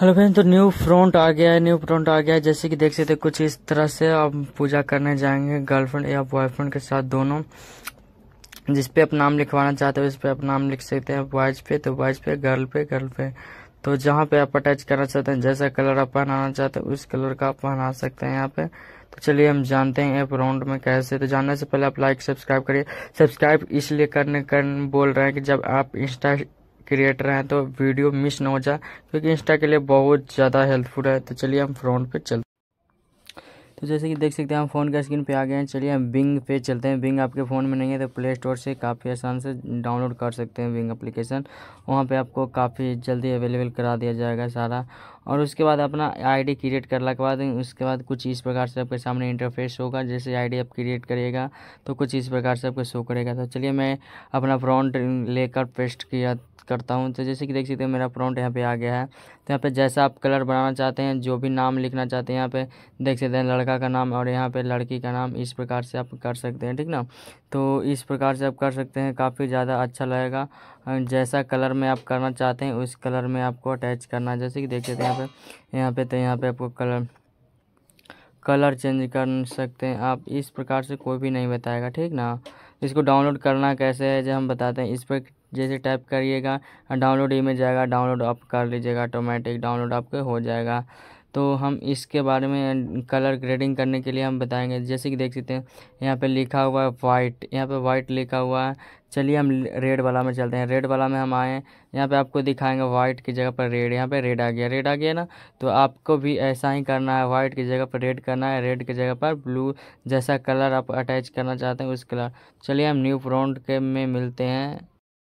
hello friend तो new front आ गया है न्यू फ्रंट आ गया है जैसे कि देख सकते हैं कुछ इस तरह से आप पूजा करने जाएंगे गर्लफ्रेंड या बॉयफ्रेंड के साथ दोनों जिस पे आप नाम लिखवाना चाहते हो उस पे आप नाम लिख सकते हैं बॉयज पे तो बॉयज पे गर्ल पे गर्ल पे तो जहाँ पे आप अटैच करना चाहते हैं जैसा कलर आप पहनाना चाहते हैं उस कलर का आप पहना सकते हैं यहाँ पे तो चलिए हम जानते हैं एप राउंड में कैसे तो जानने से पहले आप लाइक सब्सक्राइब करिए सब्सक्राइब इसलिए करने कर बोल रहे हैं कि जब आप इंस्टा क्रिएटर हैं तो वीडियो मिस ना हो जाए क्योंकि इंस्टा के लिए बहुत ज़्यादा हेल्पफुल है तो चलिए हम फ्रंट पे चलते तो जैसे कि देख सकते हैं हम फ़ोन का स्क्रीन पे आ गए हैं चलिए हम बिंग पे चलते हैं बिंग आपके फ़ोन में नहीं है तो प्ले स्टोर से काफ़ी आसान से डाउनलोड कर सकते हैं बिंग एप्लीकेशन वहाँ पे आपको काफ़ी जल्दी अवेलेबल करा दिया जाएगा सारा और उसके बाद अपना आईडी क्रिएट करने के बाद उसके बाद कुछ इस प्रकार से आपके सामने इंटरफेस होगा जैसे आईडी आप क्रिएट करिएगा तो कुछ इस प्रकार से आपको शो करेगा तो चलिए मैं अपना फ्रॉन्ट लेकर पेस्ट किया करता हूँ तो जैसे कि देख सकते हैं मेरा फ्रॉन्ट यहाँ पे आ गया है तो यहाँ पे जैसा आप कलर बनाना चाहते हैं जो भी नाम लिखना चाहते हैं यहाँ पे देख सकते हैं लड़का का नाम और यहाँ पे लड़की का नाम इस प्रकार से आप कर सकते हैं ठीक ना तो इस प्रकार से आप कर सकते हैं काफ़ी ज़्यादा अच्छा लगेगा जैसा कलर में आप करना चाहते हैं उस कलर में आपको अटैच करना है जैसे कि देख सकते तो हैं यहाँ पे यहाँ पे तो यहाँ पे आपको कलर कलर चेंज कर सकते हैं आप इस प्रकार से कोई भी नहीं बताएगा ठीक ना इसको डाउनलोड करना कैसे है जो हम बताते हैं इस पर जैसे टाइप करिएगा डाउनलोड इमेज आएगा डाउनलोड आप कर लीजिएगा ऑटोमेटिक डाउनलोड आपके हो जाएगा तो हम इसके बारे में कलर ग्रेडिंग करने के लिए हम बताएंगे जैसे कि देख सकते हैं यहाँ पे लिखा हुआ है वाइट यहाँ पे वाइट लिखा हुआ है चलिए हम रेड वाला में चलते हैं रेड वाला में हम आए यहाँ पे आपको दिखाएंगे वाइट की जगह पर रेड यहाँ पे रेड आ गया रेड आ गया ना तो आपको भी ऐसा ही करना है वाइट की जगह पर रेड करना है रेड की जगह पर ब्लू जैसा कलर आप अटैच करना चाहते हैं उस कलर चलिए हम न्यू फ्रॉन्ट के में मिलते हैं